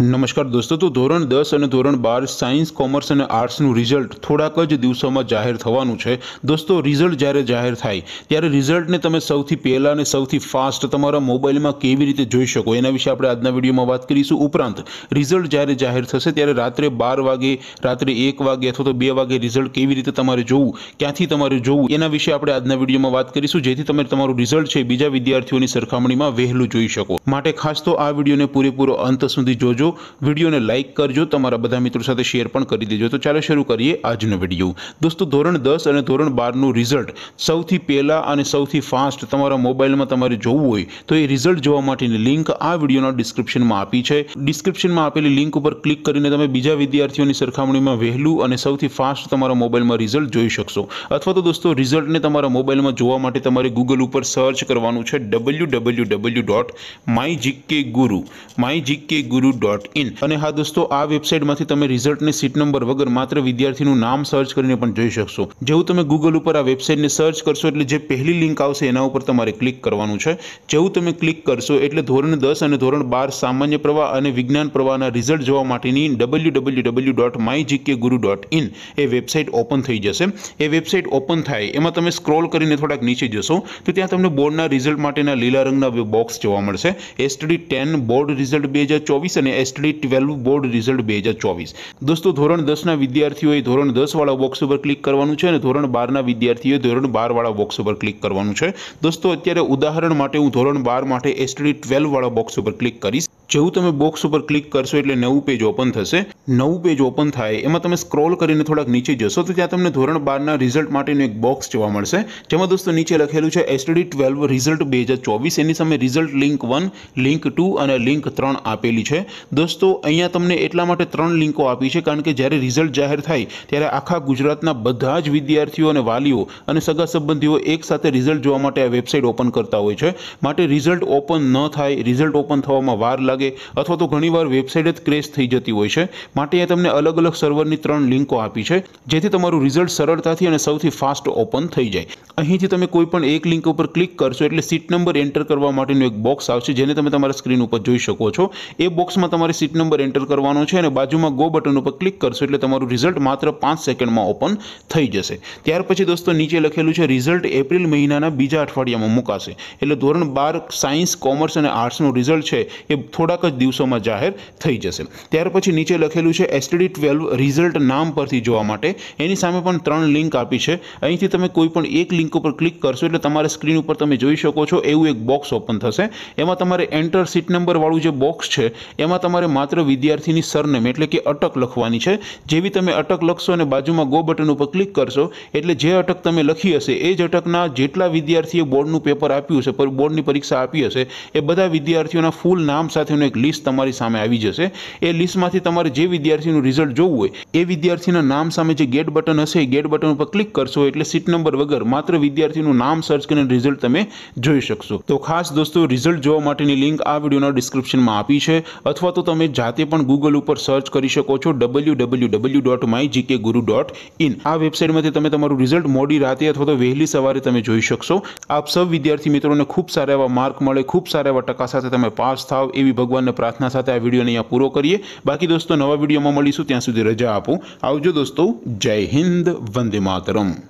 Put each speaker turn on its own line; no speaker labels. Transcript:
નમસ્કાર દોસ્તો તો ધોરણ દસ અને ધોરણ બાર સાયન્સ કોમર્સ અને આર્ટ્સનું રિઝલ્ટ થોડાક જ દિવસોમાં જાહેર થવાનું છે દોસ્તો રિઝલ્ટ જ્યારે જાહેર થાય ત્યારે રિઝલ્ટને તમે સૌથી પહેલાં અને સૌથી ફાસ્ટ તમારા મોબાઈલમાં કેવી રીતે જોઈ શકો એના વિશે આપણે આજના વિડીયોમાં વાત કરીશું ઉપરાંત રિઝલ્ટ જ્યારે જાહેર થશે ત્યારે રાત્રે બાર વાગે રાત્રે એક વાગે અથવા તો બે વાગે રિઝલ્ટ કેવી રીતે તમારે જોવું ક્યાંથી તમારે જોવું એના વિશે આપણે આજના વિડીયોમાં વાત કરીશું જેથી તમે તમારું રિઝલ્ટ છે બીજા વિદ્યાર્થીઓની સરખામણીમાં વહેલું જોઈ શકો માટે ખાસ તો આ વિડીયોને પૂરેપૂરો અંત સુધી જોજો કરજો વિડીયોને લાઇક કરજો તમારા બધા મિત્રો સાથે શેર પણ કરી દેજો તો ચાલો શરૂ કરીએ આજનો વિડીયો દોસ્તો ધોરણ દસ અને ધોરણ બારનું રિઝલ્ટ સૌથી પહેલાં અને સૌથી ફાસ્ટ તમારા મોબાઈલમાં તમારે જોવું હોય તો એ રિઝલ્ટ જોવા માટેની લિંક આ વિડીયોના ડિસ્ક્રિપ્શનમાં આપી છે ડિસ્ક્રિપ્શનમાં આપેલી લિંક ઉપર ક્લિક કરીને તમે બીજા વિદ્યાર્થીઓની સરખામણીમાં વહેલું અને સૌથી ફાસ્ટ તમારા મોબાઈલમાં રિઝલ્ટ જોઈ શકશો અથવા તો દોસ્તો રિઝલ્ટને તમારા મોબાઈલમાં જોવા માટે તમારે ગૂગલ ઉપર સર્ચ કરવાનું છે W W W dot my GK guru my GK ગુરુ ડોટ ડોટ ઇન અને હા દોસ્તો આ વેબસાઇટમાંથી તમે રિઝલ્ટની સીટ નંબર વગર માત્ર વિદ્યાર્થીનું નામ સર્ચ કરીને પણ જોઈ શકશો જેવું તમે ગૂગલ ઉપર આ વેબસાઇટને સર્ચ કરશો એટલે જે પહેલી લિંક આવશે એના ઉપર તમારે ક્લિક કરવાનું છે જેવું તમે ક્લિક કરશો એટલે ધોરણ દસ અને ધોરણ બાર સામાન્ય પ્રવાહ અને વિજ્ઞાન પ્રવાહના રિઝલ્ટ જોવા માટેની W W W dot my GK ગુરુ ડોટ ઇન એ વેબસાઇટ ઓપન થઈ જશે એ વેબસાઇટ ઓપન થાય એમાં તમે સ્ક્રોલ કરીને થોડાક નીચે જશો તો ત્યાં તમને બોર્ડના રિઝલ્ટ માટેના લીલા રંગના બોક્સ જોવા મળશે એસટડી ટેન બોર્ડ રિઝલ્ટ બે હજાર ચોવીસ અને એસટી ટ્વેલ્વ બોર્ડ રિઝલ્ટ બે હજાર ચોવીસ દોસ્તો ધોરણ દસના વિદ્યાર્થીઓએ ધોરણ દસવાળા બોક્સ ઉપર ક્લિક કરવાનું છે અને ધોરણ બારના વિદ્યાર્થીઓએ ધોરણ બારવાળા બોક્સ ઉપર ક્લિક કરવાનું છે દોસ્તો અત્યારે ઉદાહરણ માટે હું ધોરણ બાર માટે એસટીડી ટ્વેલ્વવાળા બોક્સ ઉપર ક્લિક કરીશ જેવું તમે બોક્સ ઉપર ક્લિક કરશો એટલે નવું પેજ ઓપન થશે નવું પેજ ઓપન થાય એમાં તમે સ્ક્રોલ કરીને થોડાક નીચે જશો તો ત્યાં તમને ધોરણ બારના રિઝલ્ટ માટેનું એક બોક્સ જોવા મળશે જેમાં દોસ્તો નીચે લખેલું છે એસટીડી ટ્વેલ્વ રિઝલ્ટ બે હજાર ચોવીસ એની સામે result link one link two અને લિંક ત્રણ આપેલી છે દોસ્તો અહીંયા તમને એટલા માટે ત્રણ લિંકો આપી છે કારણ કે જ્યારે રિઝલ્ટ જાહેર થાય ત્યારે આખા ગુજરાતના બધા જ વિદ્યાર્થીઓ અને વાલીઓ અને સગા સંબંધીઓ એકસાથે રિઝલ્ટ જોવા માટે આ વેબસાઇટ ઓપન કરતા હોય છે માટે રિઝલ્ટ ઓપન ન થાય રિઝલ્ટ ઓપન થવામાં વાર લાગે લાગે અથવા તો ઘણીવાર વેબસાઇટ જ ક્રેશ થઈ જતી હોય છે માટે એ તમને અલગ અલગ સર્વરની ત્રણ લિંકો આપી છે જેથી તમારું રિઝલ્ટ સરળતાથી અને સૌથી ફાસ્ટ ઓપન થઈ જાય અહીંથી તમે કોઈ પણ એક લિંક ઉપર ક્લિક કરશો એટલે સીટ નંબર એન્ટર કરવા માટેનું એક બોક્સ આવશે જેને તમે તમારા સ્ક્રીન ઉપર જોઈ શકો છો એ બોક્સમાં તમારે સીટ નંબર એન્ટર કરવાનો છે અને બાજુમાં ગો બટન ઉપર ક્લિક કરશો એટલે તમારું રિઝલ્ટ માત્ર પાંચ સેકન્ડમાં ઓપન થઈ જશે ત્યાર પછી દોસ્તો નીચે લખેલું છે રિઝલ્ટ એપ્રિલ મહિનાના બીજા અઠવાડિયામાં મુકાશે એટલે ધોરણ બાર સાયન્સ કોમર્સ અને આર્ટ્સનું રિઝલ્ટ છે એ થોડા થોડાક જ દિવસોમાં જાહેર થઈ જશે ત્યાર પછી નીચે લખેલું છે એસટીડી ટ્વેલ્વ રિઝલ્ટ નામ પરથી જોવા માટે એની સામે પણ ત્રણ લિંક આપી છે અહીંથી તમે કોઈ પણ એક લિંક ઉપર ક્લિક કરશો એટલે તમારે સ્ક્રીન ઉપર તમે જોઈ શકો છો એવું એક બોક્સ ઓપન થશે એમાં તમારે એન્ટર સીટ નંબરવાળું જે બોક્સ છે એમાં તમારે માત્ર વિદ્યાર્થીની સરનેમ એટલે કે અટક લખવાની છે જેવી તમે અટક લખશો અને બાજુમાં ગો બટન ઉપર ક્લિક કરશો એટલે જે અટક તમે લખી હશે એ જ અટકના જેટલા વિદ્યાર્થીએ બોર્ડનું પેપર આપ્યું હશે બોર્ડની પરીક્ષા આપી હશે એ બધા વિદ્યાર્થીઓના ફૂલ નામ સાથે વિદ્યાર્થીઓનું એક લિસ્ટ તમારી સામે આવી જશે એ લિસ્ટમાંથી તમારે જે વિદ્યાર્થીનું રિઝલ્ટ જોવું હોય એ વિદ્યાર્થીના નામ સામે જે ગેટ બટન હશે એ ગેટ બટન ઉપર ક્લિક કરશો એટલે સીટ નંબર વગર માત્ર વિદ્યાર્થીનું નામ સર્ચ કરીને રિઝલ્ટ તમે જોઈ શકશો તો ખાસ દોસ્તો રિઝલ્ટ જોવા માટેની લિંક આ વિડીયોના ડિસ્ક્રિપ્શનમાં આપી છે અથવા તો તમે જાતે પણ ગૂગલ ઉપર સર્ચ કરી શકો છો W W W dot my GK ગુરુ ડોટ ઇન આ વેબસાઇટમાંથી તમે તમારું રિઝલ્ટ મોડી રાતે અથવા તો વહેલી સવારે તમે જોઈ શકશો આપ સૌ વિદ્યાર્થી મિત્રોને ખૂબ સારા એવા માર્ક મળે ખૂબ સારા એવા ટકા સાથે તમે પાસ થાવ એવી ભગવાન ભગવાનને પ્રાર્થના સાથે આ વિડીયોને અહીંયા પૂરો કરીએ બાકી દોસ્તો નવા વિડીયોમાં મળીશું ત્યાં સુધી રજા આપો આવજો દોસ્તો જય હિન્દ વંદે માતરમ